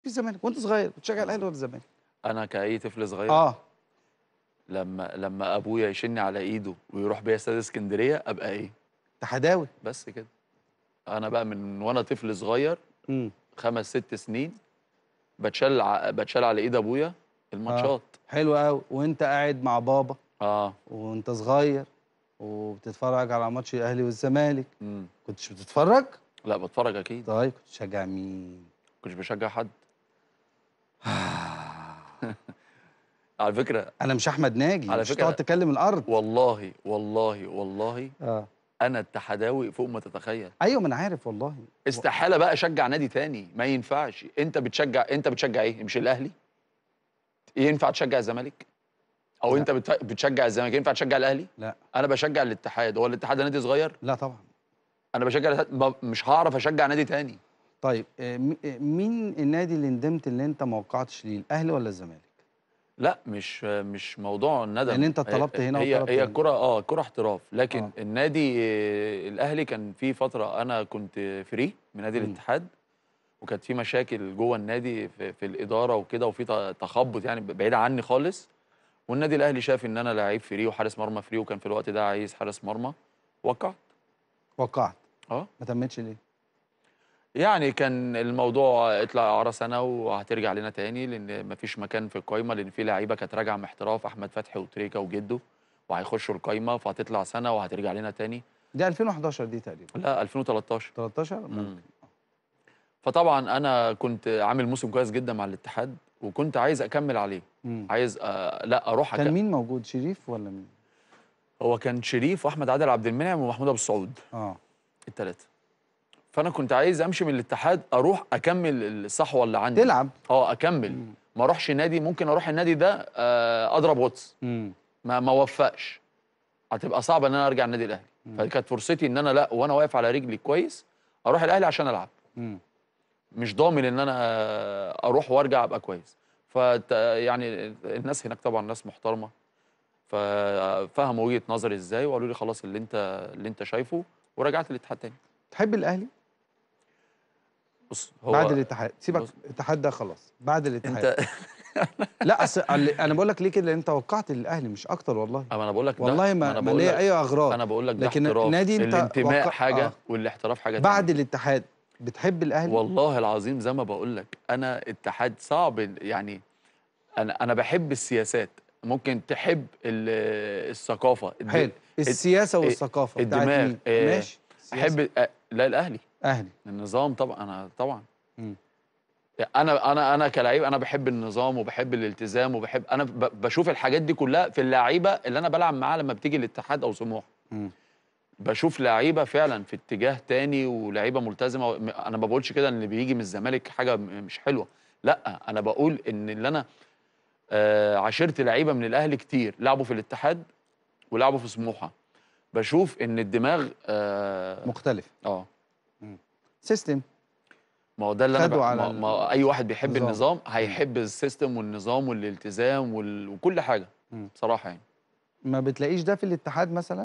في الزمالك وانت صغير بتشجع الاهلي ولا الزمالك انا كاي طفل صغير اه لما لما ابويا يشني على ايده ويروح بيا استاد اسكندريه ابقى ايه تحداوي بس كده انا بقى من وانا طفل صغير امم خمس ست سنين بتشال ع... بتشال على ايد ابويا الماتشات آه. حلو قوي وانت قاعد مع بابا اه وانت صغير وبتتفرج على ماتش الاهلي والزمالك امم كنتش بتتفرج لا بتفرج اكيد طيب كنت بتشجع مين كنتش بشجع حد على فكره انا مش احمد ناجي على مش تقعد هتقعد تكلم الارض والله والله والله اه انا اتحداوي فوق ما تتخيل ايوه ما انا عارف والله استحاله بقى اشجع نادي تاني ما ينفعش انت بتشجع انت بتشجع ايه مش الاهلي ينفع تشجع الزمالك او لا. انت بتشجع الزمالك ينفع تشجع الاهلي لا انا بشجع الاتحاد هو الاتحاد نادي صغير لا طبعا انا بشجع مش هعرف اشجع نادي تاني طيب آه، آه، مين النادي اللي ندمت ان انت ما وقعتش ليه الاهلي ولا الزمالك لا مش مش موضوع الندم ان انت طلبت آه، هنا هي هي الكره اه كره احتراف لكن آه. النادي الاهلي كان في فتره انا كنت فري من نادي الاتحاد وكانت في مشاكل جوه النادي في, في الاداره وكده وفي تخبط يعني بعيد عني خالص والنادي الاهلي شاف ان انا لعيب فري وحارس مرمى فري وكان في الوقت ده عايز حارس مرمى وقعت وقعت اه ما تمتش ليه يعني كان الموضوع اطلع اعاره سنه وهترجع لنا تاني لان مفيش مكان في القايمه لان في لعيبه كانت راجعه من احتراف احمد فتحي وتريكا وجده وهيخشوا القايمه فهتطلع سنه وهترجع لنا تاني دي 2011 دي تقريبا لا 2013 13 ممكن فطبعا انا كنت عامل موسم كويس جدا مع الاتحاد وكنت عايز اكمل عليه مم. عايز أ... آه، لا اروح كان أك... مين موجود شريف ولا مين هو كان شريف واحمد عادل عبد المنعم ومحمود ابو السعود اه الثلاثه فانا كنت عايز امشي من الاتحاد اروح اكمل الصحوه اللي عندي تلعب اه اكمل مم. ما اروحش نادي ممكن اروح النادي ده آه، اضرب غطس ما ما وفقش هتبقى صعبه ان انا ارجع النادي الاهلي فكانت فرصتي ان انا لا وانا واقف على رجلي كويس اروح الاهلي عشان العب مم. مش ضامن ان انا اروح وارجع ابقى كويس ف يعني الناس هناك طبعا ناس محترمه ففهموا وجهه نظري ازاي وقالوا لي خلاص اللي انت اللي انت شايفه ورجعت الاتحاد تاني تحب الاهلي بص هو بعد الاتحاد سيبك الاتحاد ده خلاص بعد الاتحاد انت لا اصل انا بقول لك ليه كده لان انت وقعت الاهلي مش اكتر والله انا بقول لك والله ما, ما ليا اي اغراض انا بقول لك ده لكن احتراف نادي انت الانتماء وقع... حاجه آه. والاحتراف حاجه بعد الاتحاد بتحب الاهلي والله العظيم زي ما بقول لك انا اتحاد صعب يعني انا انا بحب السياسات ممكن تحب الثقافه حلو السياسه إيه، والثقافه الدماغ إيه، ماشي السياسه احب أ... لا الاهلي اهلي النظام طبعا انا طبعا انا انا انا كلاعب انا بحب النظام وبحب الالتزام وبحب انا بشوف الحاجات دي كلها في اللعيبه اللي انا بلعب معاها لما بتيجي الاتحاد او سموحه بشوف لعيبه فعلا في اتجاه تاني ولعيبه ملتزمه انا ما بقولش كده ان اللي بيجي من الزمالك حاجه مش حلوه لا انا بقول ان اللي انا آه عاشرت لعيبه من الاهلي كتير لعبوا في الاتحاد ولعبوا في سموحه بشوف ان الدماغ آه مختلف اه سيستم ما هو ده اللي انا على ما, ما اي واحد بيحب نظام. النظام هيحب السيستم والنظام والالتزام وال... وكل حاجه مم. بصراحه يعني ما بتلاقيش ده في الاتحاد مثلا